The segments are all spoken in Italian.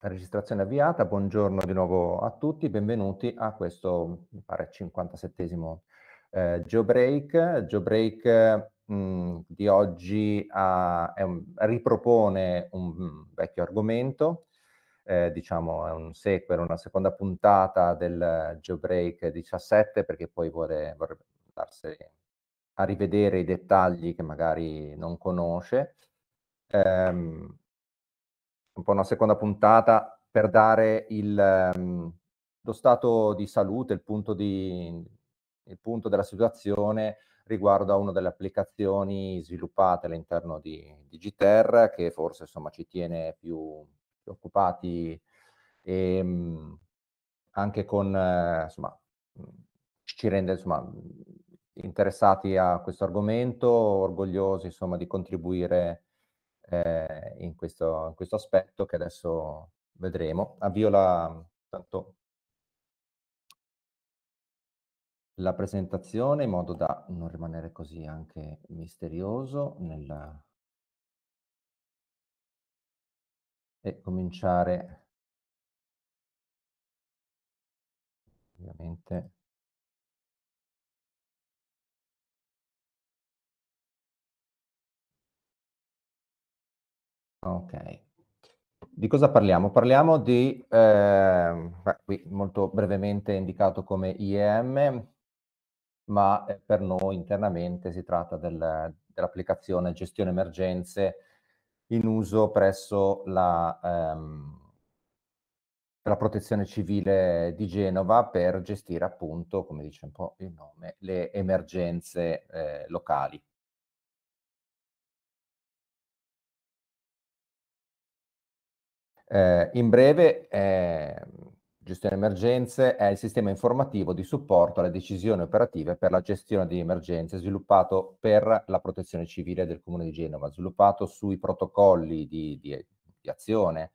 La registrazione è avviata, buongiorno di nuovo a tutti, benvenuti a questo, mi pare, 57esimo eh, Geobreak. Geobreak Break mm, di oggi ha, un, ripropone un vecchio argomento, eh, diciamo è un sequel, una seconda puntata del Break 17 perché poi vuole, vorrebbe andarsi a rivedere i dettagli che magari non conosce. Um, un po' una seconda puntata per dare il, um, lo stato di salute, il punto, di, il punto, della situazione riguardo a una delle applicazioni sviluppate all'interno di Digiter che forse insomma, ci tiene più, più occupati e, um, anche con eh, insomma, ci rende insomma, interessati a questo argomento, orgogliosi insomma, di contribuire a eh, in, questo, in, questo, aspetto che adesso vedremo. Avvio la, mhmm, tanto, la presentazione in modo da non rimanere così anche misterioso nella... e cominciare ovviamente Ok. Di cosa parliamo? Parliamo di, eh, beh, qui molto brevemente indicato come IEM, ma eh, per noi internamente si tratta del, dell'applicazione gestione emergenze in uso presso la, ehm, la, protezione civile di Genova per gestire appunto, come dice un po' il nome, le emergenze eh, locali. Eh, in breve, eh, gestione emergenze è il sistema informativo di supporto alle decisioni operative per la gestione di emergenze sviluppato per la protezione civile del Comune di Genova, sviluppato sui protocolli di, di, di azione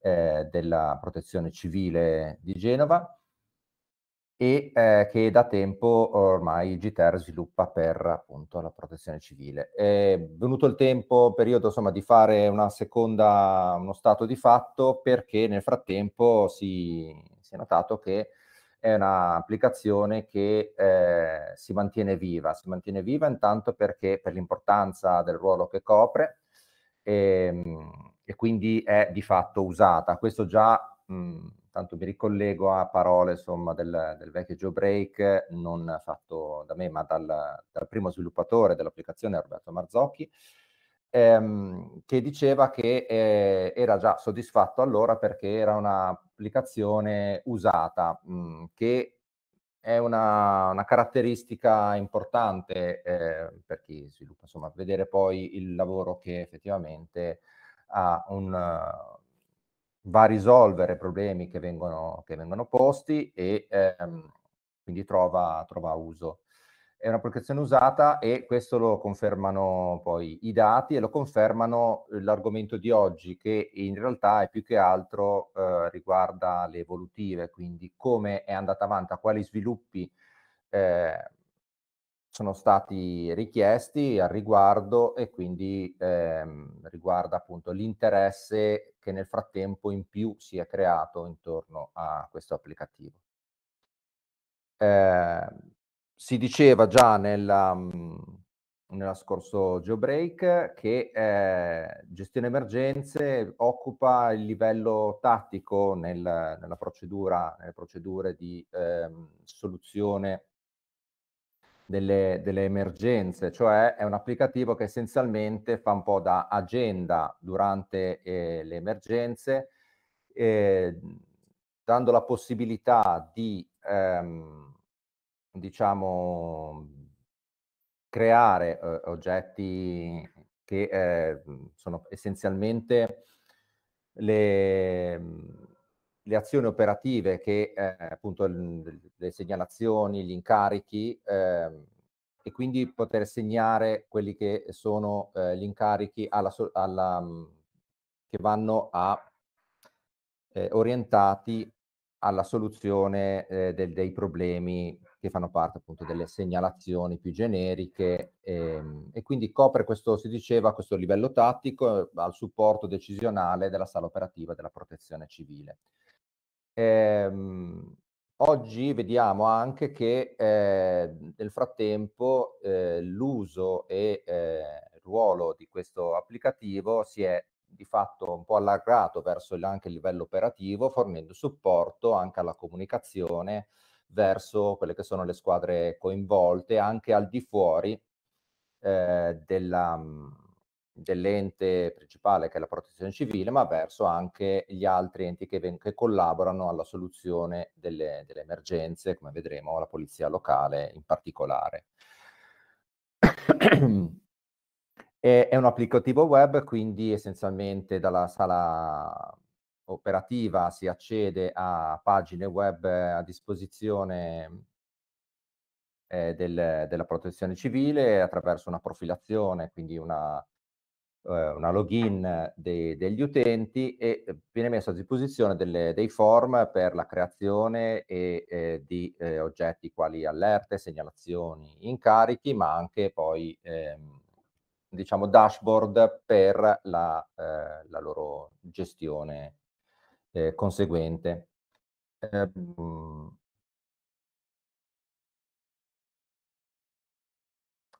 eh, della protezione civile di Genova e eh, che da tempo ormai GTR sviluppa per appunto la protezione civile. È venuto il tempo, periodo insomma, di fare una seconda, uno stato di fatto perché nel frattempo si, si è notato che è un'applicazione che eh, si mantiene viva, si mantiene viva intanto perché per l'importanza del ruolo che copre e, ehm, e quindi è di fatto usata. Questo già mh, tanto mi ricollego a parole insomma, del, del, vecchio Joe Break, non fatto da me, ma dal, dal primo sviluppatore dell'applicazione, Roberto Marzocchi, ehm, che diceva che eh, era già soddisfatto allora perché era un'applicazione usata, mh, mm, che è una, una caratteristica importante eh, per chi sviluppa, insomma, vedere poi il lavoro che effettivamente ha un... Uh, va a risolvere problemi che vengono, che vengono posti e ehm, quindi trova, trova uso. È un'applicazione usata e questo lo confermano poi i dati e lo confermano l'argomento di oggi che in realtà è più che altro eh, riguarda le evolutive, quindi come è andata avanti, a quali sviluppi eh, sono stati richiesti al riguardo e quindi ehm, riguarda appunto l'interesse che nel frattempo in più si è creato intorno a questo applicativo. Eh, si diceva già nella, mhmm, nella scorso Geobreak che eh, gestione emergenze occupa il livello tattico nel, nella procedura, nelle procedure di ehm, soluzione delle, delle, emergenze, cioè è un applicativo che essenzialmente fa un po' da agenda durante eh, le emergenze, eh, dando la possibilità di ehm, diciamo, creare eh, oggetti che eh, sono essenzialmente le le azioni operative che eh, appunto le segnalazioni, gli incarichi eh, e quindi poter segnare quelli che sono eh, gli incarichi alla, alla, mm, che vanno a eh, orientati alla soluzione eh, del, dei problemi che fanno parte appunto delle segnalazioni più generiche ehm, e quindi copre questo, si diceva, questo livello tattico eh, al supporto decisionale della sala operativa della protezione civile. Ehm, oggi vediamo anche che eh, nel frattempo eh, l'uso e eh, il ruolo di questo applicativo si è di fatto un po' allargato verso il, anche il livello operativo, fornendo supporto anche alla comunicazione verso quelle che sono le squadre coinvolte, anche al di fuori eh, della, mm, dell'ente principale che è la protezione civile, ma verso anche gli altri enti che, ven- che collaborano alla soluzione delle, delle, emergenze, come vedremo la polizia locale in particolare. è, un applicativo web, quindi essenzialmente dalla sala operativa si accede a pagine web a disposizione eh, del, della protezione civile attraverso una profilazione, quindi una, eh, una login de- degli utenti e eh, viene messo a disposizione delle, dei form per la creazione e, eh, di eh, oggetti quali allerte, segnalazioni, incarichi, ma anche poi ehm, diciamo dashboard per la, eh, la loro gestione eh, conseguente. Eh,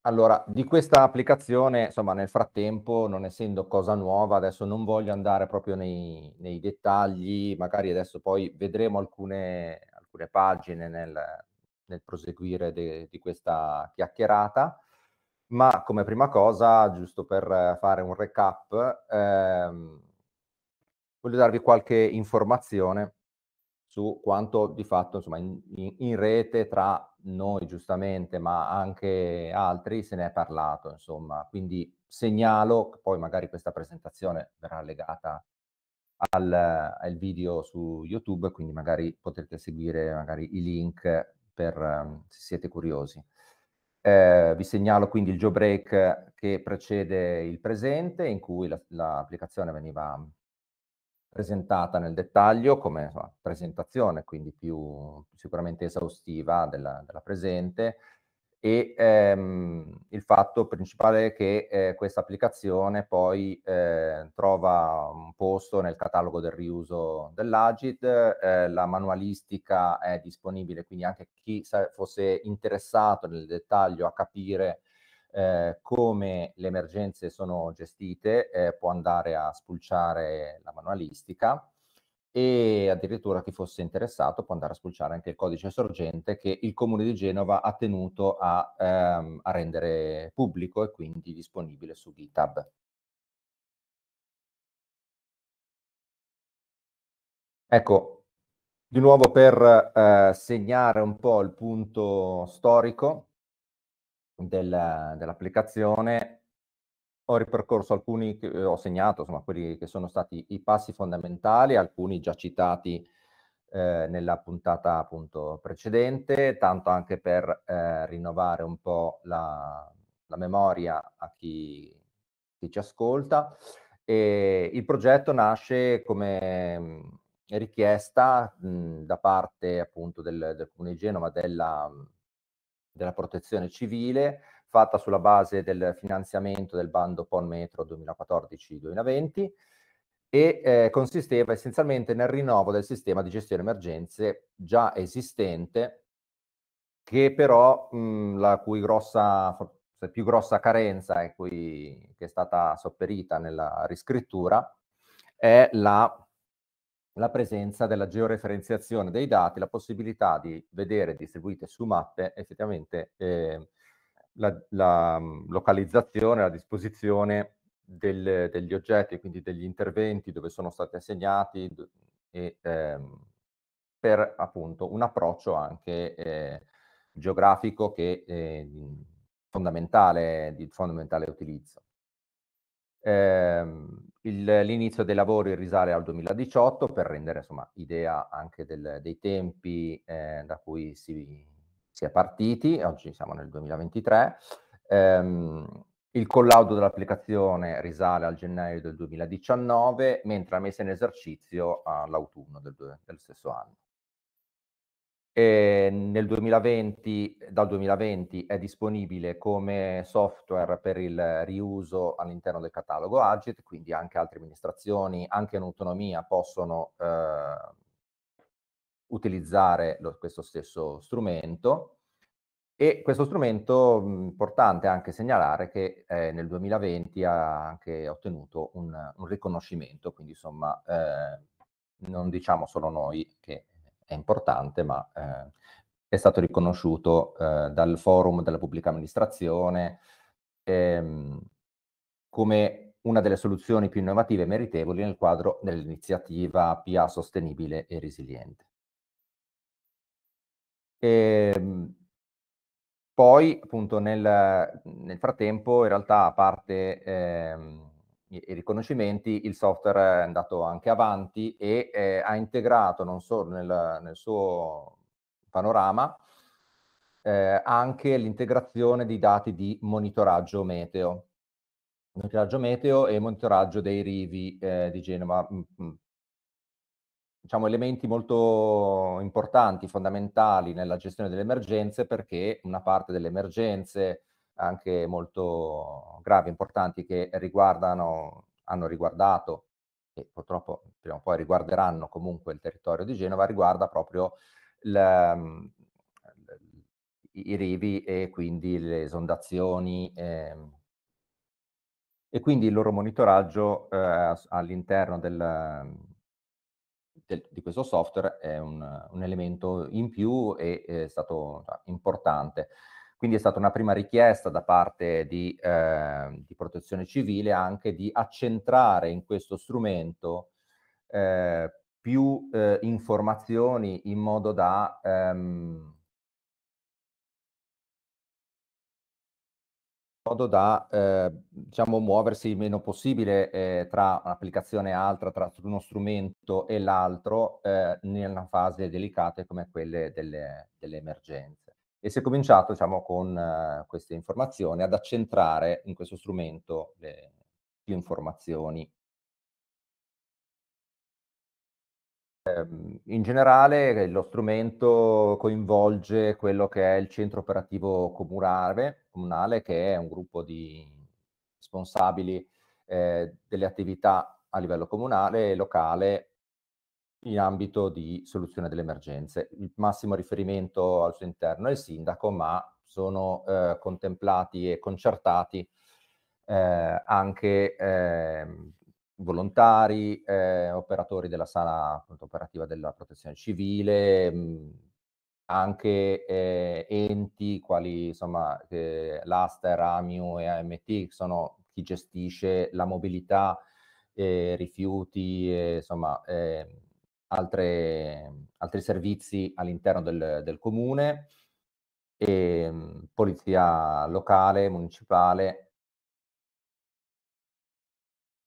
Allora, di questa applicazione, insomma, nel frattempo, non essendo cosa nuova, adesso non voglio andare proprio nei, nei dettagli, magari adesso poi vedremo alcune, alcune pagine nel, nel proseguire de, di questa chiacchierata, ma come prima cosa, giusto per fare un recap, ehm, voglio darvi qualche informazione su quanto di fatto, insomma, in, in rete tra noi giustamente, ma anche altri, se ne è parlato, insomma. Quindi segnalo, poi magari questa presentazione verrà legata al, al video su YouTube, quindi magari potrete seguire magari i link per, ehm, se siete curiosi. Eh, vi segnalo quindi il jailbreak che precede il presente, in cui l'applicazione la, la veniva presentata nel dettaglio come insomma, presentazione, quindi più sicuramente esaustiva della, della presente, e ehm, il fatto principale è che eh, questa applicazione poi eh, trova un posto nel catalogo del riuso dell'Agid, eh, la manualistica è disponibile, quindi anche chi fosse interessato nel dettaglio a capire eh, come le emergenze sono gestite, eh, può andare a spulciare la manualistica e addirittura chi fosse interessato può andare a spulciare anche il codice sorgente che il Comune di Genova ha tenuto a, ehm, a rendere pubblico e quindi disponibile su GitHub. Ecco, di nuovo per eh, segnare un po' il punto storico, del, dell'applicazione ho ripercorso alcuni, eh, ho segnato insomma, quelli che sono stati i passi fondamentali, alcuni già citati eh, nella puntata appunto precedente, tanto anche per eh, rinnovare un po' la, la memoria a chi, chi, ci ascolta. E il progetto nasce come mm, richiesta mh, mm, da parte appunto del, del Comune di Genova della della protezione civile fatta sulla base del finanziamento del bando PON Metro 2014-2020 e eh, consisteva essenzialmente nel rinnovo del sistema di gestione emergenze già esistente che però mh, la cui grossa, la cioè più grossa carenza è cui, che è stata sopperita nella riscrittura è la la presenza della georeferenziazione dei dati, la possibilità di vedere distribuite su mappe effettivamente eh, la, la, mm, localizzazione, la disposizione del, degli oggetti, quindi degli interventi dove sono stati assegnati e, ehm, per appunto un approccio anche eh, geografico che è ehm, fondamentale, di fondamentale utilizzo. Ehm, il, l'inizio dei lavori risale al 2018 per rendere insomma, idea anche del, dei tempi eh, da cui si, si, è partiti, oggi siamo nel 2023. Ehm, il collaudo dell'applicazione risale al gennaio del 2019, mentre la messa in esercizio all'autunno ah, del, del stesso anno. E ehm, nel 2020, dal 2020 è disponibile come software per il riuso all'interno del catalogo Agit, quindi anche altre amministrazioni, anche in autonomia, possono eh, utilizzare lo, questo stesso strumento. E questo strumento, importante anche segnalare che eh, nel 2020 ha anche ottenuto un, un riconoscimento, quindi insomma eh, non diciamo solo noi che è importante, ma eh, è stato riconosciuto eh, dal forum della pubblica amministrazione ehm, come una delle soluzioni più innovative e meritevoli nel quadro dell'iniziativa PA sostenibile e resiliente. E, ehm, poi, appunto, nel, nel, frattempo, in realtà, a parte ehm, i riconoscimenti, il software è andato anche avanti e eh, ha integrato non solo nel, nel suo panorama eh, anche l'integrazione di dati di monitoraggio meteo, monitoraggio meteo e monitoraggio dei rivi eh, di Genova. Mm, mm. Diciamo elementi molto importanti, fondamentali nella gestione delle emergenze perché una parte delle emergenze anche molto gravi, importanti, che riguardano, hanno riguardato e purtroppo prima o poi riguarderanno comunque il territorio di Genova, riguarda proprio mhmm, il, i rivi e quindi le esondazioni eh, e quindi il loro monitoraggio eh, all'interno del, del, di questo software è un, un, elemento in più e è stato cioè, importante. Quindi è stata una prima richiesta da parte di, eh, di protezione civile anche di accentrare in questo strumento eh, più eh, informazioni in modo da ehm, modo da eh, diciamo, muoversi il meno possibile eh, tra un'applicazione e altra, tra uno strumento e l'altro, eh, in fase delicata come quelle delle, delle emergenze e si è cominciato diciamo, con eh, queste informazioni ad accentrare in questo strumento le, più informazioni. Ehm, in generale eh, lo strumento coinvolge quello che è il centro operativo comunale, comunale che è un gruppo di responsabili eh, delle attività a livello comunale e locale in ambito di soluzione delle emergenze. Il massimo riferimento al suo interno è il sindaco, ma sono eh, contemplati e concertati eh, anche ehm, eh, volontari, operatori della sala appunto, operativa della protezione civile, mh, mm, anche eh, enti quali insomma, eh, l'Aster, AMIU e AMT, che sono chi gestisce la mobilità, eh, rifiuti, insomma ehm, altre, altri servizi all'interno del, del comune, e, ehm, polizia locale, municipale.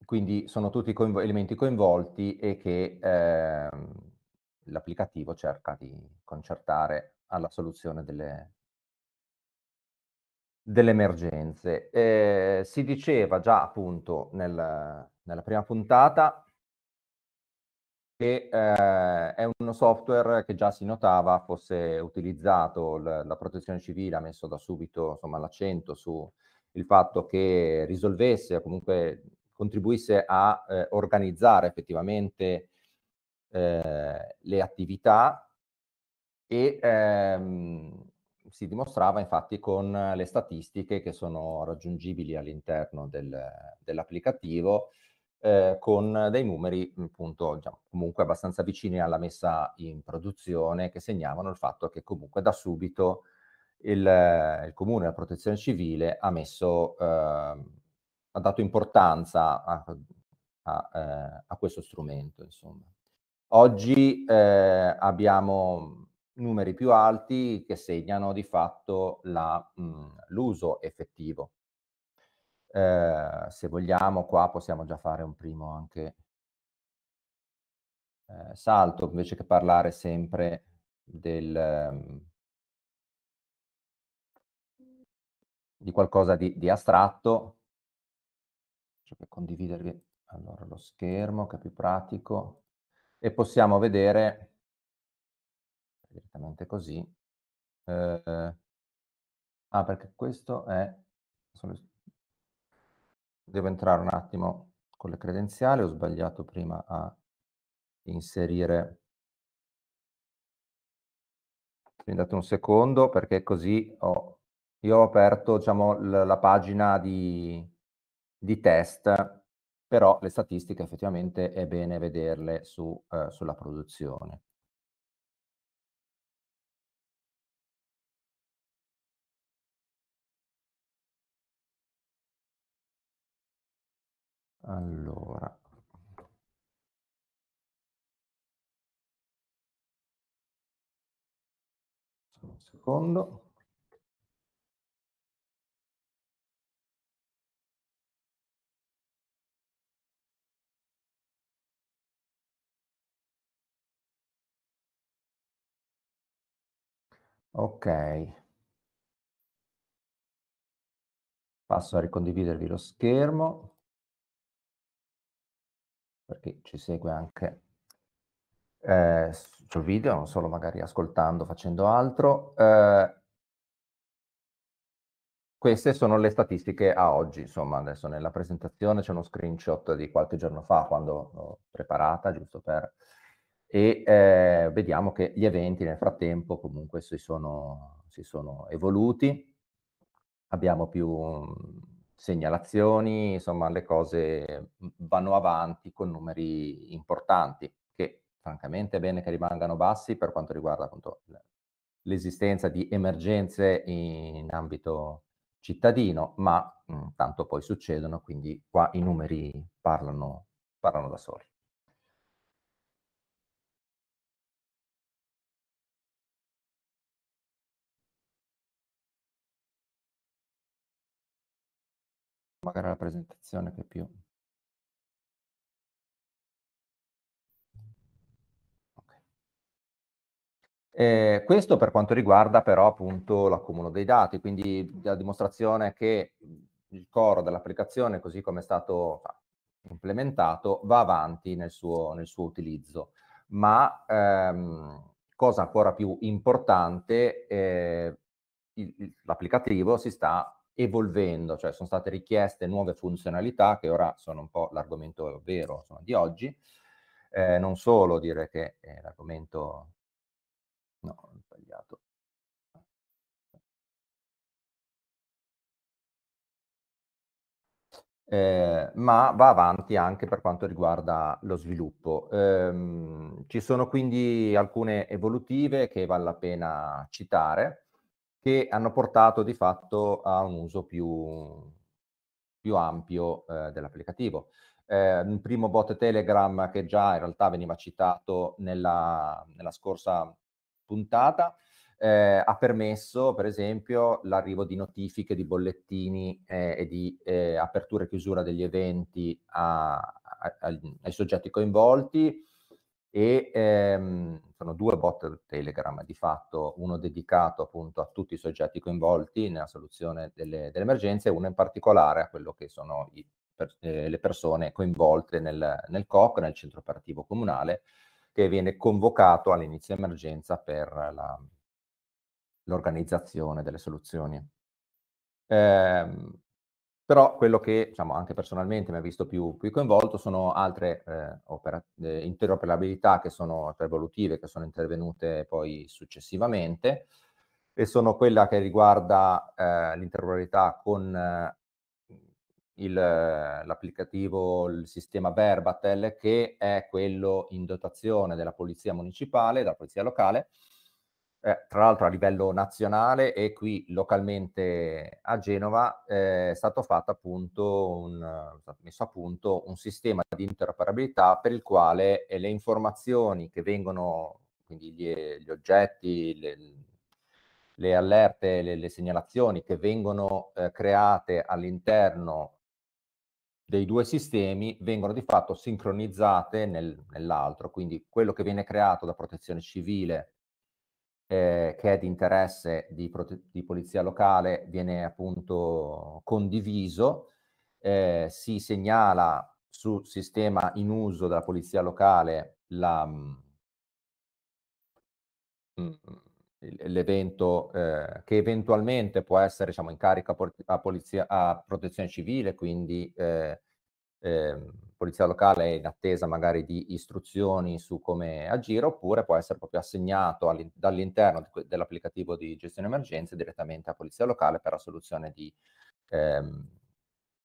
Quindi sono tutti coinvo- elementi coinvolti e che eh, l'applicativo cerca di concertare alla soluzione delle, delle emergenze. Eh, si diceva già appunto nel, nella prima puntata che eh, è uno software che già si notava fosse utilizzato la, la protezione civile, ha messo da subito insomma, l'accento sul fatto che risolvesse o comunque contribuisse a eh, organizzare effettivamente eh, le attività e ehm, si dimostrava infatti con le statistiche che sono raggiungibili all'interno del, dell'applicativo eh, con dei numeri appunto diciamo, comunque abbastanza vicini alla messa in produzione che segnavano il fatto che comunque da subito il, il comune, la protezione civile ha messo, eh, ha dato importanza a, a, eh, a questo strumento insomma. Oggi eh, abbiamo numeri più alti che segnano di fatto l'uso effettivo eh, se vogliamo, qua possiamo già fare un primo anche eh, salto, invece che parlare sempre del, ehm di qualcosa di, di astratto. Cioè per condividervi allora lo schermo che è più pratico e possiamo vedere direttamente così. Eh, ah, perché questo è devo entrare un attimo con le credenziali, ho sbagliato prima a inserire. Mi date un secondo perché così ho, io ho aperto diciamo, la pagina di, di, test, però le statistiche effettivamente è bene vederle su, eh, sulla produzione. Allora. Un secondo. Ok. Passo a ricondividervi lo schermo per chi ci segue anche eh, sul video, non solo magari ascoltando, facendo altro. Eh, queste sono le statistiche a oggi, insomma, adesso nella presentazione c'è uno screenshot di qualche giorno fa, quando l'ho preparata, giusto per... E eh, vediamo che gli eventi nel frattempo comunque si sono, si sono evoluti, abbiamo più segnalazioni, insomma le cose mm, vanno avanti con numeri importanti, che francamente è bene che rimangano bassi per quanto riguarda appunto l'esistenza di emergenze in ambito cittadino, ma mh, mm, tanto poi succedono, quindi qua i numeri parlano, parlano da soli. magari la presentazione che più. Eh, questo per quanto riguarda però appunto l'accumulo dei dati, quindi la dimostrazione che mhmm, il core dell'applicazione, così come è stato cioè, implementato, va avanti nel suo, nel suo utilizzo. Ma ehm, cosa ancora più importante, eh, l'applicativo si sta evolvendo, cioè sono state richieste nuove funzionalità che ora sono un po' l'argomento vero insomma, di oggi. Eh, non solo dire che eh, l'argomento... No, ho sbagliato. Eh, ma va avanti anche per quanto riguarda lo sviluppo. Eh, ci sono quindi alcune evolutive che vale la pena citare che hanno portato di fatto a un uso più, più ampio eh, dell'applicativo. Eh, un primo bot Telegram che già in realtà veniva citato nella, nella scorsa puntata eh, ha permesso per esempio l'arrivo di notifiche, di bollettini eh, e di eh, apertura e chiusura degli eventi a, a, ai soggetti coinvolti, e ehm, sono due bot Telegram di fatto, uno dedicato appunto a tutti i soggetti coinvolti nella soluzione delle, delle emergenze e uno in particolare a quello che sono i, per, eh, le persone coinvolte nel, nel COC, nel centro operativo comunale, che viene convocato all'inizio emergenza per la, l'organizzazione delle soluzioni. Eh, però quello che diciamo, anche personalmente mi ha visto più, più coinvolto sono altre eh, opera, eh, interoperabilità che sono evolutive, che sono intervenute poi successivamente, e sono quella che riguarda eh, l'interoperabilità con eh, il, l'applicativo, il sistema Verbatel, che è quello in dotazione della polizia municipale, della polizia locale, eh, tra l'altro a livello nazionale e qui localmente a Genova eh, è stato fatto appunto un, messo a punto un sistema di interoperabilità per il quale eh, le informazioni che vengono, quindi gli, gli oggetti, le, le allerte, le, le, segnalazioni che vengono eh, create all'interno dei due sistemi vengono di fatto sincronizzate nel, nell'altro, quindi quello che viene creato da protezione civile eh, che è di interesse di, di, polizia locale viene appunto condiviso, eh, si segnala sul sistema in uso della polizia locale mm, mm, l'evento eh, che eventualmente può essere diciamo, in carica a, polizia, a protezione civile, quindi eh, ehm, polizia locale è in attesa magari di istruzioni su come agire, oppure può essere proprio assegnato dall'interno di dell'applicativo di gestione emergenze direttamente a polizia locale per la soluzione di, ehm,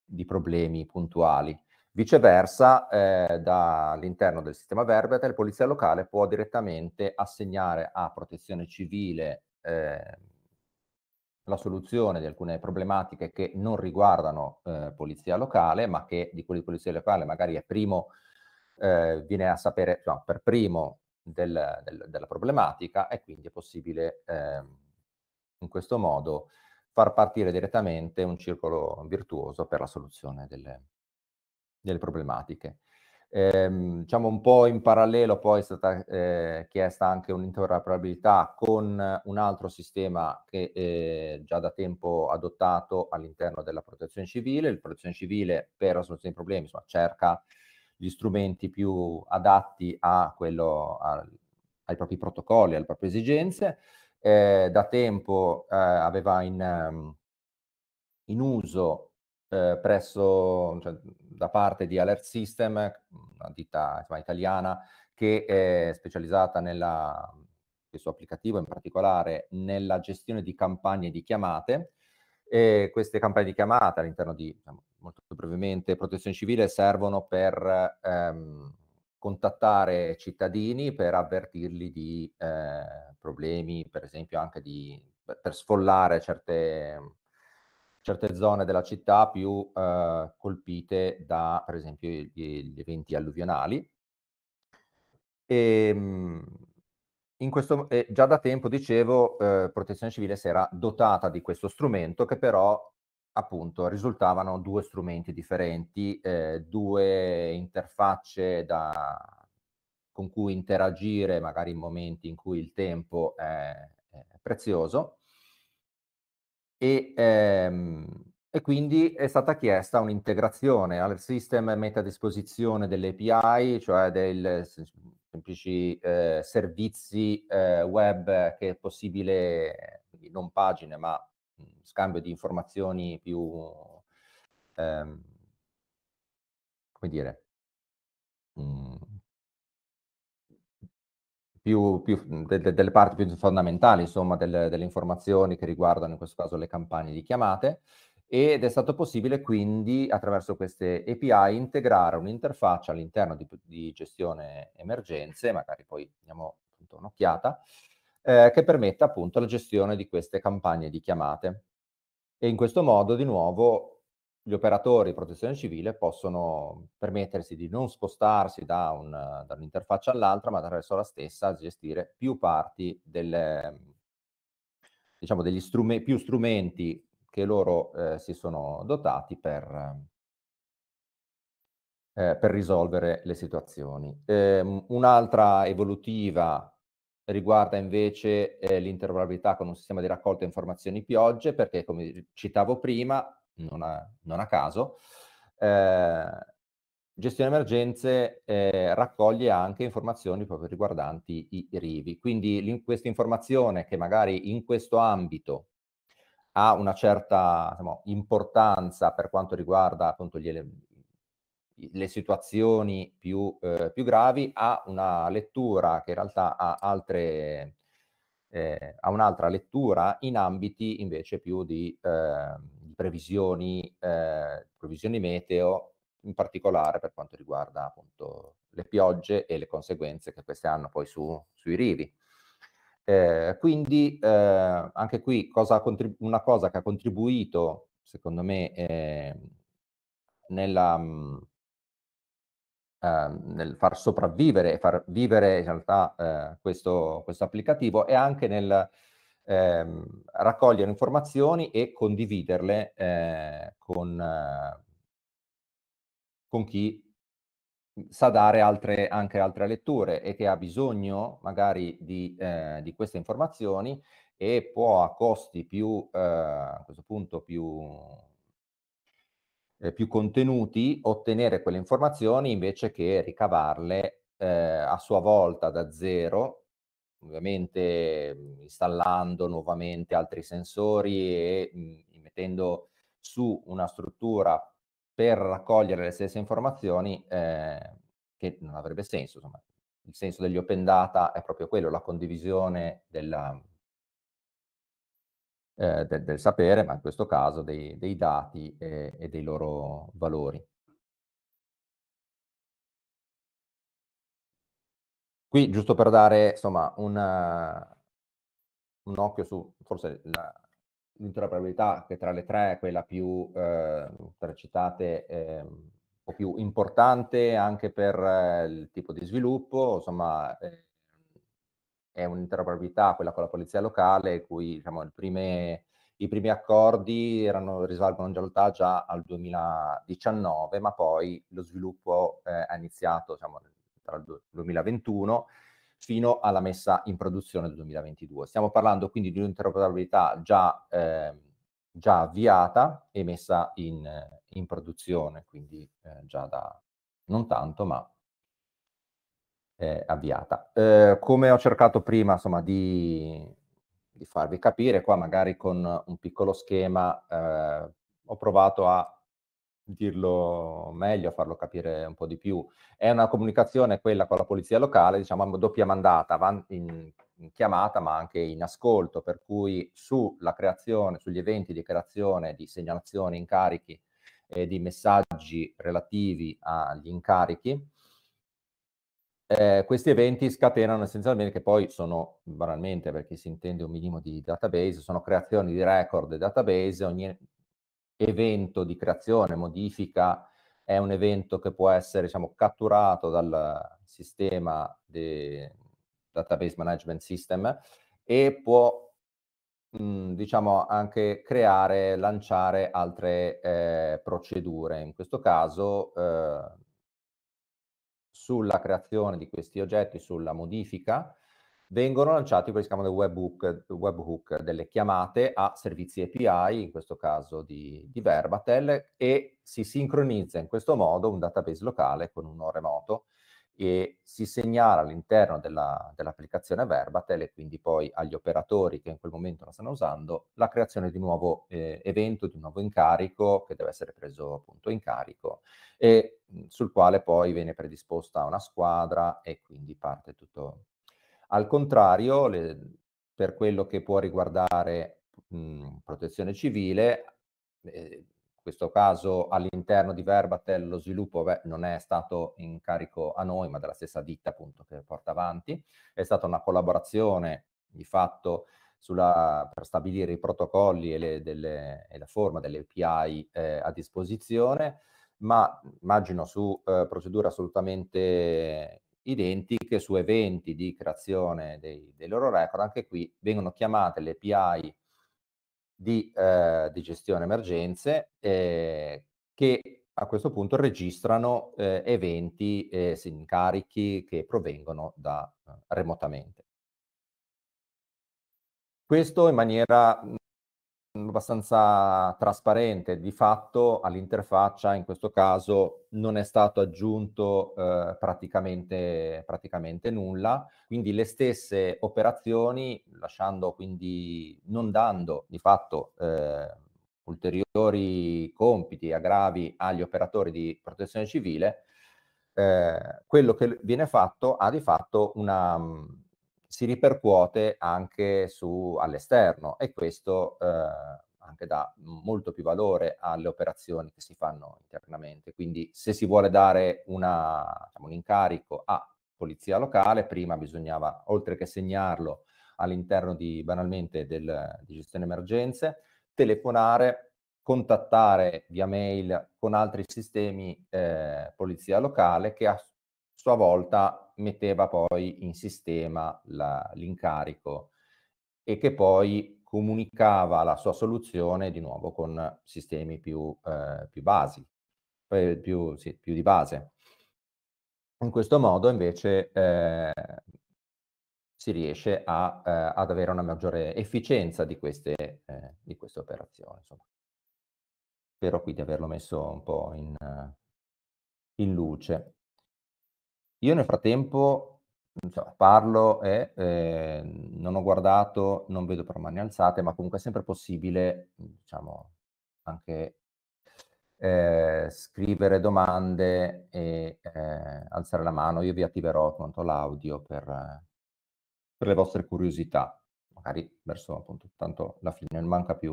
di problemi puntuali. Viceversa, eh, dall'interno del sistema Verbeter, polizia locale può direttamente assegnare a protezione civile eh, la soluzione di alcune problematiche che non riguardano eh, polizia locale, ma che di cui di polizia locale magari è primo, eh, viene a sapere no, per primo del, del, della problematica e quindi è possibile eh, in questo modo far partire direttamente un circolo virtuoso per la soluzione delle, delle problematiche. Ehm, diciamo un po' in parallelo poi è stata eh, chiesta anche un'interoperabilità con un altro sistema che è già da tempo adottato all'interno della protezione civile. Il protezione civile per la soluzione dei problemi insomma, cerca gli strumenti più adatti a quello, a, ai propri protocolli, alle proprie esigenze. Eh, da tempo eh, aveva in, in uso eh, presso, cioè, da parte di Alert System, una ditta insomma, italiana che è specializzata nella, questo applicativo in particolare, nella gestione di campagne di chiamate. E queste campagne di chiamate all'interno di, diciamo, molto brevemente, protezione civile servono per ehm, contattare cittadini per avvertirli di eh, problemi, per esempio anche di, per sfollare certe certe zone della città più eh, colpite da, per esempio, gli, gli eventi alluvionali. E, ehm, in questo, eh, già da tempo, dicevo, eh, Protezione Civile si era dotata di questo strumento che però appunto risultavano due strumenti differenti, eh, due interfacce da, con cui interagire magari in momenti in cui il tempo è, è prezioso e, ehm, e quindi è stata chiesta un'integrazione. Alert System mette a disposizione delle API, cioè dei semplici eh, servizi eh, web che è possibile, non pagine, ma mhmm, scambio di informazioni più, ehm, come dire, mh, mhmm, più, più de, de, delle parti più fondamentali, insomma, delle, delle informazioni che riguardano in questo caso le campagne di chiamate ed è stato possibile quindi attraverso queste API integrare un'interfaccia all'interno di, di, gestione emergenze, magari poi diamo appunto un'occhiata, eh, che permetta appunto la gestione di queste campagne di chiamate. E in questo modo di nuovo gli operatori di protezione civile possono permettersi di non spostarsi da, un, da un'interfaccia all'altra, ma attraverso la stessa gestire più parti delle, diciamo, degli strumenti, più strumenti che loro eh, si sono dotati per, eh, per risolvere le situazioni. Eh, un'altra evolutiva riguarda invece eh, l'interoperabilità con un sistema di raccolta informazioni piogge, perché come citavo prima, non a, non a caso. Eh, gestione emergenze eh, raccoglie anche informazioni proprio riguardanti i, i rivi, quindi questa informazione che magari in questo ambito ha una certa insomma, importanza per quanto riguarda appunto gli, le situazioni più, eh, più, gravi ha una lettura che in realtà ha altre eh, ha un'altra lettura in ambiti invece più di eh, previsioni, eh, previsioni meteo, in particolare per quanto riguarda appunto le piogge e le conseguenze che queste hanno poi su, sui rivi. Eh, quindi eh, anche qui cosa una cosa che ha contribuito, secondo me, eh, nella, mm, ehm, nel far sopravvivere e far vivere in realtà eh, questo, questo, applicativo e anche nel ehm, raccogliere informazioni e condividerle eh, con, eh, con, chi sa dare altre, anche altre letture e che ha bisogno magari di, eh, di queste informazioni e può a costi più, eh, a questo punto, più, eh, più contenuti ottenere quelle informazioni invece che ricavarle eh, a sua volta da zero ovviamente installando nuovamente altri sensori e mh, mettendo su una struttura per raccogliere le stesse informazioni eh, che non avrebbe senso. Insomma. Il senso degli open data è proprio quello, la condivisione della, eh, del, del, sapere, ma in questo caso dei, dei dati e, e dei loro valori. Qui, giusto per dare insomma, una, un occhio su forse la, l'interoperabilità, che tra le tre è quella più eh, tre citate, eh, un più importante anche per eh, il tipo di sviluppo, insomma eh, è un'interoperabilità quella con la polizia locale, cui diciamo, prime, i primi accordi erano, risalgono già al 2019, ma poi lo sviluppo eh, è iniziato diciamo, nel tra il 2021 fino alla messa in produzione del 2022. Stiamo parlando quindi di un'interoperabilità già, eh, già avviata e messa in, in produzione, quindi eh, già da non tanto, ma eh, avviata. come ho cercato prima insomma, di, di, farvi capire, qua magari con un piccolo schema eh, ho provato a dirlo meglio, farlo capire un po' di più. È una comunicazione quella con la polizia locale, diciamo doppia mandata, van- in, chiamata ma anche in ascolto, per cui sulla creazione, sugli eventi di creazione di segnalazioni, incarichi e di messaggi relativi agli incarichi, eh, questi eventi scatenano essenzialmente che poi sono banalmente per chi si intende un minimo di database, sono creazioni di record database, ogni, evento di creazione, modifica, è un evento che può essere diciamo, catturato dal sistema di database management system e può mh, mm, diciamo anche creare, lanciare altre eh, procedure. In questo caso eh, sulla creazione di questi oggetti, sulla modifica, vengono lanciati quelli che si chiamano webhook, webhook, delle chiamate a servizi API, in questo caso di, di Verbatel, e si sincronizza in questo modo un database locale con uno remoto e si segnala all'interno della, dell'applicazione Verbatel e quindi poi agli operatori che in quel momento la stanno usando la creazione di un nuovo eh, evento, di un nuovo incarico che deve essere preso appunto in carico e sul quale poi viene predisposta una squadra e quindi parte tutto, al contrario, le, per quello che può riguardare mh, mhmm, protezione civile, eh, in questo caso all'interno di Verbatel lo sviluppo beh, non è stato in carico a noi, ma della stessa ditta appunto che porta avanti. È stata una collaborazione di fatto sulla, per stabilire i protocolli e, le, delle, e la forma delle API eh, a disposizione, ma mhmm, immagino su eh, procedure assolutamente identiche su eventi di creazione dei, dei loro record. Anche qui vengono chiamate le API di, eh, di gestione emergenze eh, che a questo punto registrano eh, eventi e eh, incarichi che provengono da eh, remotamente. Questo in maniera abbastanza trasparente. Di fatto all'interfaccia in questo caso non è stato aggiunto eh, praticamente, praticamente, nulla, quindi le stesse operazioni, lasciando quindi non dando di fatto eh, ulteriori compiti aggravi agli operatori di protezione civile, eh, quello che viene fatto ha di fatto una si ripercuote anche su, all'esterno e questo eh, anche dà molto più valore alle operazioni che si fanno internamente. Quindi se si vuole dare una, diciamo, un incarico a polizia locale, prima bisognava, oltre che segnarlo all'interno di banalmente del, di gestione emergenze, telefonare, contattare via mail con altri sistemi eh, polizia locale che a sua volta metteva poi in sistema la, l'incarico e che poi comunicava la sua soluzione di nuovo con sistemi più, eh, più basi, eh, più, sì, più, di base. In questo modo invece eh, si riesce a, eh, ad avere una maggiore efficienza di queste, eh, di queste operazioni. Insomma. Spero qui di averlo messo un po' in, in luce. Io nel frattempo cioè, parlo e eh, non ho guardato, non vedo per mani alzate, ma comunque è sempre possibile, diciamo, anche eh, scrivere domande e eh, alzare la mano. Io vi attiverò quanto l'audio per, per le vostre curiosità, magari verso appunto, tanto la fine non manca più,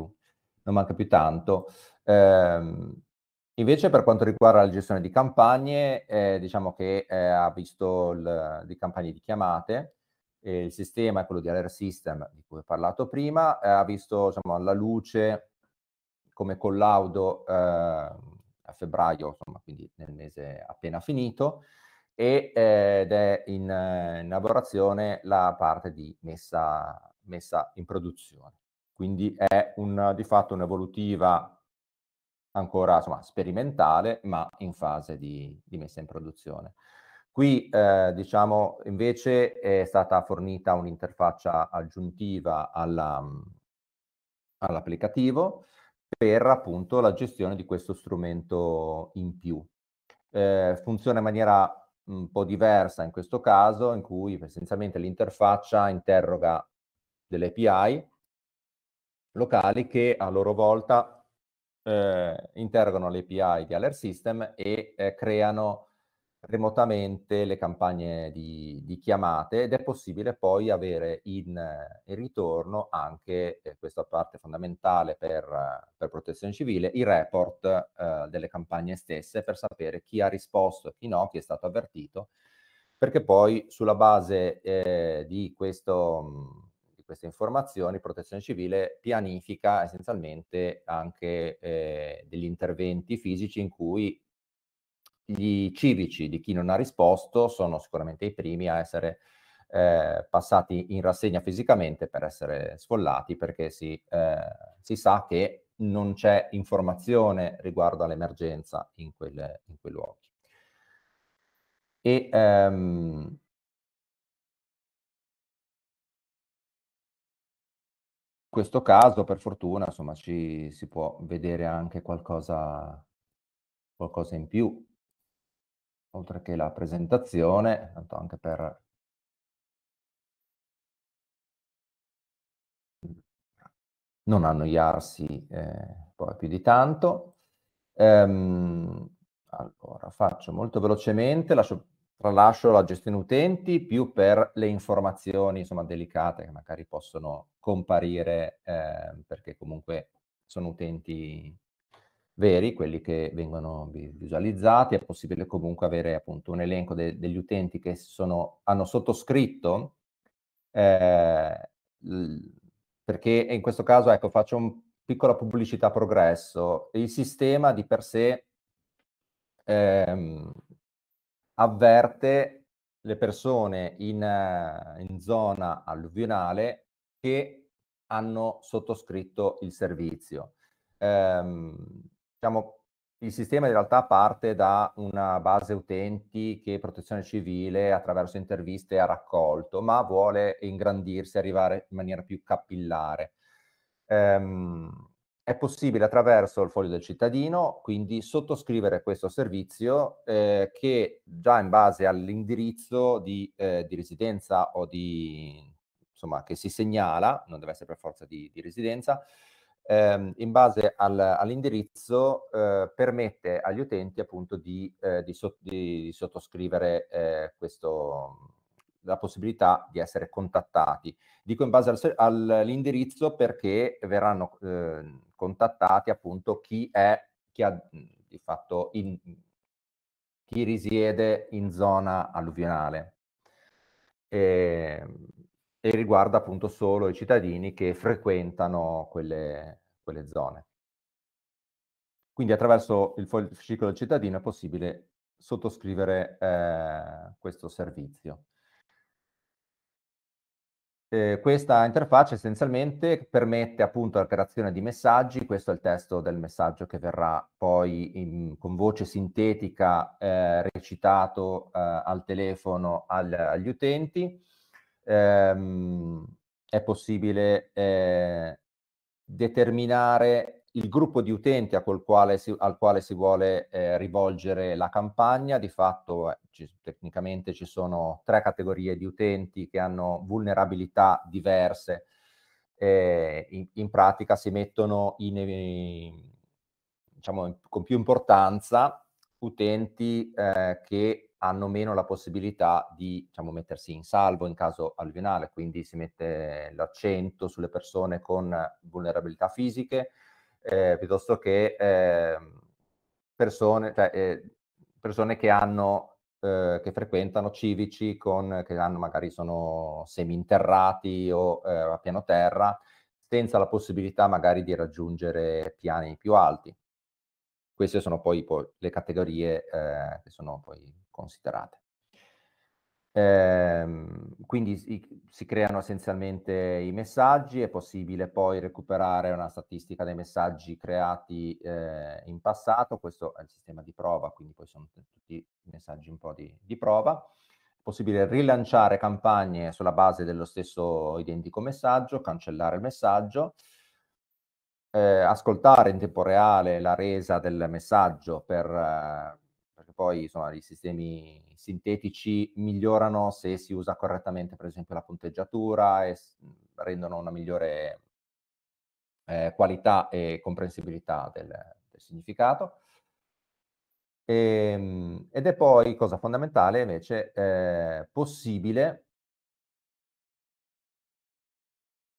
non manca più tanto. Eh, Invece per quanto riguarda la gestione di campagne, eh, diciamo che eh, ha visto il, le campagne di chiamate, eh, il sistema, quello di Alert System di cui ho parlato prima, eh, ha visto insomma, la luce come collaudo eh, a febbraio, insomma, quindi nel mese appena finito, e, eh, ed è in, in, lavorazione la parte di messa, messa in produzione. Quindi è un, di fatto un'evolutiva ancora insomma, sperimentale, ma in fase di, di messa in produzione. Qui eh, diciamo invece è stata fornita un'interfaccia aggiuntiva alla, all'applicativo per appunto la gestione di questo strumento in più. Eh, funziona in maniera un po' diversa in questo caso, in cui essenzialmente l'interfaccia interroga delle API locali che a loro volta eh, interrogano l'API di Alert System e eh, creano remotamente le campagne di, di, chiamate ed è possibile poi avere in, in ritorno anche, eh, questa parte fondamentale per, per, protezione civile, i report eh, delle campagne stesse per sapere chi ha risposto, e chi no, chi è stato avvertito, perché poi sulla base eh, di questo queste informazioni, protezione civile pianifica essenzialmente anche eh, degli interventi fisici in cui gli civici di chi non ha risposto sono sicuramente i primi a essere eh, passati in rassegna fisicamente per essere sfollati perché si, eh, si sa che non c'è informazione riguardo all'emergenza in, quel, in quei luoghi. E, ehm, questo caso, per fortuna, insomma, ci si può vedere anche qualcosa, qualcosa in più, oltre che la presentazione, tanto anche per non annoiarsi eh, poi più di tanto. Ehm, allora, faccio molto velocemente, lascio Tralascio la gestione utenti più per le informazioni insomma, delicate che magari possono comparire eh, perché comunque sono utenti veri, quelli che vengono visualizzati, è possibile comunque avere appunto un elenco de- degli utenti che sono, hanno sottoscritto, eh, l- perché in questo caso ecco, faccio una piccola pubblicità progresso, il sistema di per sé ehm, avverte le persone in, eh, in zona alluvionale che hanno sottoscritto il servizio. Ehm, diciamo, il sistema in realtà parte da una base utenti che Protezione Civile attraverso interviste ha raccolto, ma vuole ingrandirsi, arrivare in maniera più capillare. Ehm, è possibile attraverso il foglio del cittadino, quindi sottoscrivere questo servizio eh, che già in base all'indirizzo di, eh, di, residenza o di insomma che si segnala, non deve essere per forza di, di residenza, ehm, in base al, all'indirizzo eh, permette agli utenti appunto di, eh, di so, sottoscrivere eh, questo, la possibilità di essere contattati. Dico in base al, all'indirizzo perché verranno eh, contattati appunto chi è, chi ha di fatto in, chi risiede in zona alluvionale. E, ehm, e, riguarda appunto solo i cittadini che frequentano quelle, quelle zone. Quindi attraverso il foglio del cittadino è possibile sottoscrivere eh, questo servizio. Eh, questa interfaccia essenzialmente permette appunto la creazione di messaggi, questo è il testo del messaggio che verrà poi in, con voce sintetica eh, recitato eh, al telefono al, agli utenti. Ehm, è possibile eh, determinare il gruppo di utenti quale si, al quale si vuole eh, rivolgere la campagna, di fatto eh, ci, tecnicamente ci sono tre categorie di utenti che hanno vulnerabilità diverse, eh, in, in, pratica si mettono in, in, diciamo, con più importanza utenti eh, che hanno meno la possibilità di diciamo, mettersi in salvo in caso alluvionale, quindi si mette l'accento sulle persone con vulnerabilità fisiche, eh, piuttosto che eh, persone, cioè, eh, persone, che hanno eh, che frequentano civici con, che hanno, magari sono seminterrati o eh, a piano terra, senza la possibilità magari di raggiungere piani più alti. Queste sono poi, poi le categorie eh, che sono poi considerate. Eh, quindi si, si creano essenzialmente i messaggi, è possibile poi recuperare una statistica dei messaggi creati eh, in passato, questo è il sistema di prova, quindi poi sono tutti messaggi un po' di, di prova. È possibile rilanciare campagne sulla base dello stesso identico messaggio, cancellare il messaggio, eh, ascoltare in tempo reale la resa del messaggio per eh, perché poi insomma, i sistemi sintetici migliorano se si usa correttamente per esempio la punteggiatura e mhmm, rendono una migliore eh, qualità e comprensibilità del, del significato. E, ehm, ed è poi, cosa fondamentale invece, eh, possibile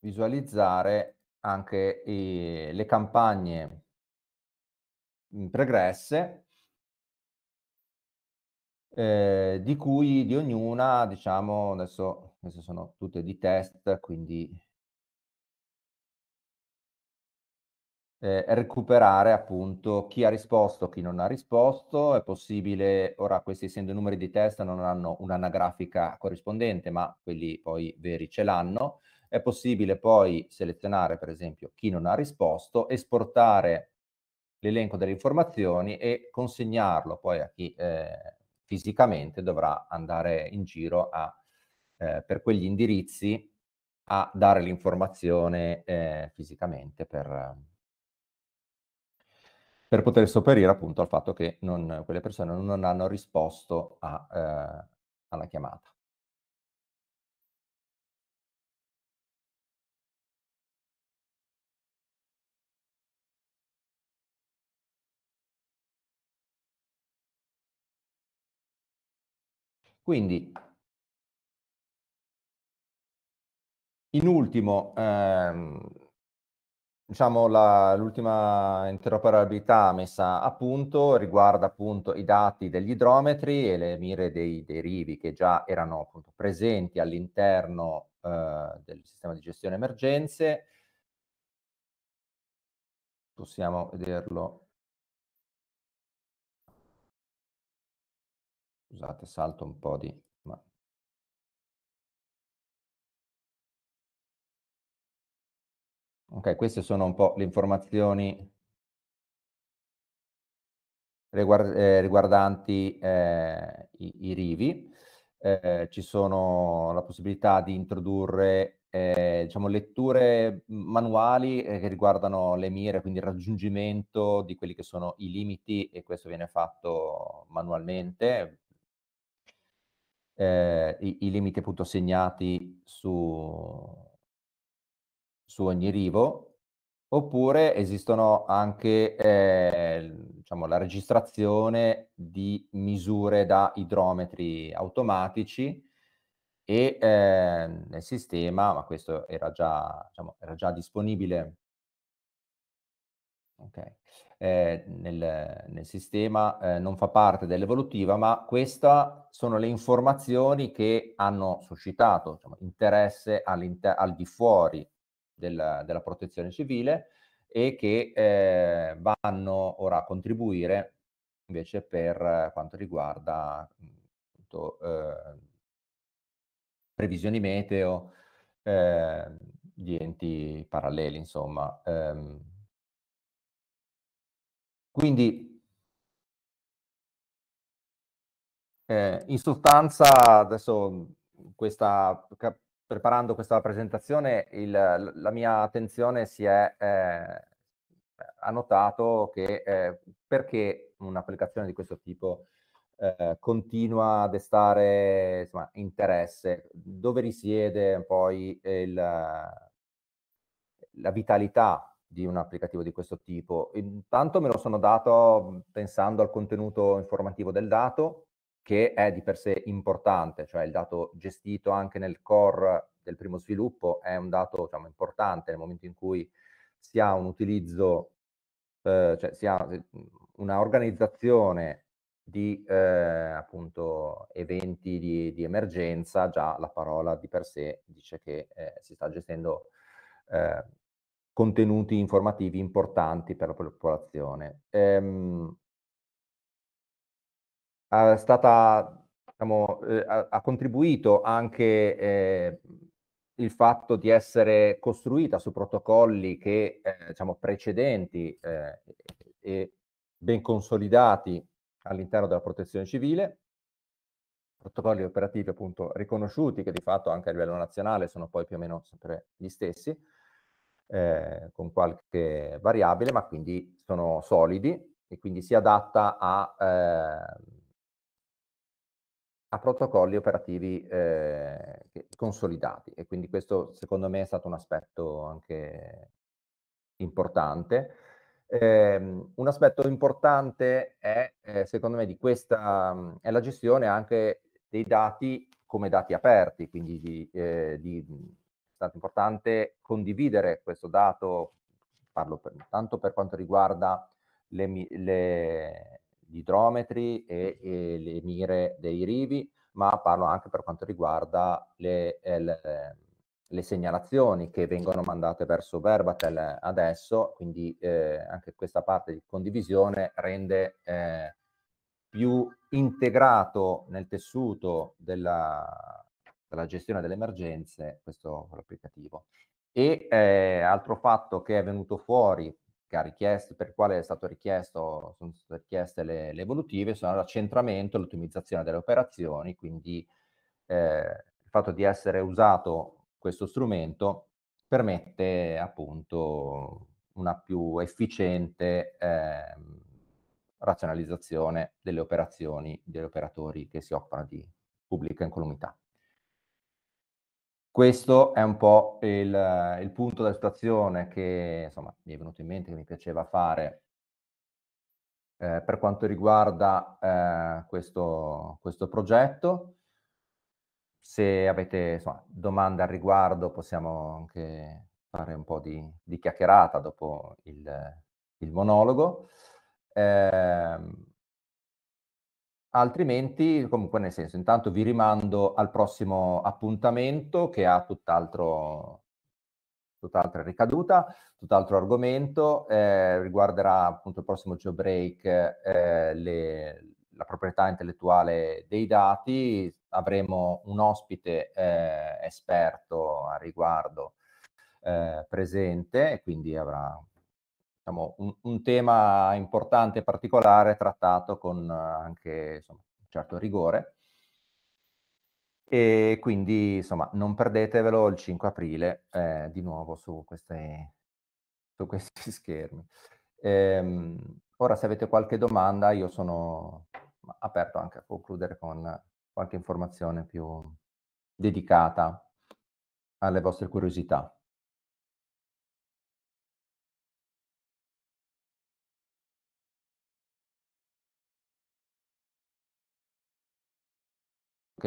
visualizzare anche i, eh, le campagne mhmm, pregresse eh, di cui di ognuna, diciamo, adesso queste sono tutte di test, quindi eh, recuperare appunto chi ha risposto, chi non ha risposto, è possibile, ora questi essendo numeri di test non hanno un'anagrafica corrispondente, ma quelli poi veri ce l'hanno, è possibile poi selezionare per esempio chi non ha risposto, esportare l'elenco delle informazioni e consegnarlo poi a chi eh, fisicamente dovrà andare in giro a, eh, per quegli indirizzi a dare l'informazione eh, fisicamente per, per, poter sopperire appunto al fatto che non, quelle persone non hanno risposto a, eh, alla chiamata. Quindi, in ultimo, ehm, diciamo l'ultima interoperabilità messa a punto riguarda appunto i dati degli idrometri e le mire dei, dei rivi che già erano appunto presenti all'interno eh, del sistema di gestione emergenze. Possiamo vederlo Scusate, salto un po' di... Ma... Ok, queste sono un po' le informazioni riguard eh, riguardanti eh, i, i, rivi. Eh, ci sono la possibilità di introdurre eh, diciamo, letture manuali eh, che riguardano le mire, quindi il raggiungimento di quelli che sono i limiti e questo viene fatto manualmente eh, i, i, limiti appunto segnati su, su ogni rivo, oppure esistono anche eh, diciamo, la registrazione di misure da idrometri automatici e eh, nel sistema, ma questo era già, diciamo, era già disponibile, okay eh, nel, nel, sistema eh, non fa parte dell'evolutiva, ma queste sono le informazioni che hanno suscitato diciamo, interesse al di fuori del, della protezione civile e che eh, vanno ora a contribuire invece per quanto riguarda appunto, eh, previsioni meteo eh, di enti paralleli, insomma. Ehm, quindi eh, in sostanza adesso questa, preparando questa presentazione il, la mia attenzione si è eh, ha che eh, perché un'applicazione di questo tipo eh, continua a destare insomma, interesse, dove risiede poi il, la vitalità di un applicativo di questo tipo. Intanto me lo sono dato mhmm, pensando al contenuto informativo del dato, che è di per sé importante, cioè il dato gestito anche nel core del primo sviluppo è un dato diciamo, importante nel momento in cui si ha un utilizzo, eh, cioè si ha una organizzazione di eh, appunto eventi di, di, emergenza, già la parola di per sé dice che eh, si sta gestendo eh, contenuti informativi importanti per la popolazione. Ehm, è stata, diciamo, eh, ha, contribuito anche eh, il fatto di essere costruita su protocolli che, eh, diciamo, precedenti eh, e ben consolidati all'interno della protezione civile, protocolli operativi appunto riconosciuti che di fatto anche a livello nazionale sono poi più o meno sempre gli stessi, eh, con qualche variabile, ma quindi sono solidi e quindi si adatta a, eh, a protocolli operativi eh, consolidati e quindi questo secondo me è stato un aspetto anche importante. Eh, un aspetto importante è, eh, secondo me, di questa mm, è la gestione anche dei dati come dati aperti, quindi di, eh, di mm, stato importante condividere questo dato, parlo per, tanto per quanto riguarda le, le, gli idrometri e, e, le mire dei rivi, ma parlo anche per quanto riguarda le, eh, le, le segnalazioni che vengono mandate verso Verbatel adesso, quindi eh, anche questa parte di condivisione rende eh, più integrato nel tessuto della, per la gestione delle emergenze, questo applicativo. E eh, altro fatto che è venuto fuori, che ha richiesto, per il quale è stato richiesto, sono state richieste le, le evolutive, sono l'accentramento e l'ottimizzazione delle operazioni, quindi eh, il fatto di essere usato questo strumento permette appunto una più efficiente eh, razionalizzazione delle operazioni degli operatori che si occupano di pubblica incolumità. Questo è un po' il, il punto della situazione che insomma, mi è venuto in mente, che mi piaceva fare eh, per quanto riguarda eh, questo, questo, progetto. Se avete insomma, domande al riguardo possiamo anche fare un po' di, di chiacchierata dopo il, il monologo. Eh, Altrimenti, comunque, nel senso, intanto vi rimando al prossimo appuntamento che ha tutt'altro tutt'altra ricaduta, tutt'altro argomento, eh, riguarderà appunto il prossimo jailbreak eh, le, la proprietà intellettuale dei dati, avremo un ospite eh, esperto a riguardo eh, presente quindi avrà diciamo, un, un, tema importante e particolare trattato con eh, anche insomma, un certo rigore. E quindi, insomma, non perdetevelo il 5 aprile eh, di nuovo su, queste, su questi schermi. Ehm, ora, se avete qualche domanda, io sono aperto anche a concludere con qualche informazione più dedicata alle vostre curiosità.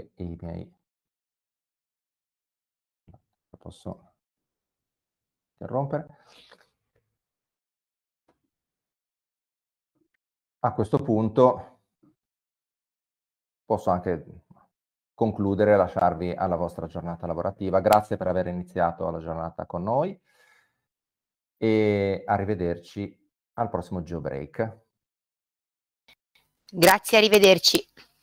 che i miei posso interrompere. A questo punto posso anche concludere e lasciarvi alla vostra giornata lavorativa. Grazie per aver iniziato la giornata con noi e arrivederci al prossimo Geo Break. Grazie, arrivederci.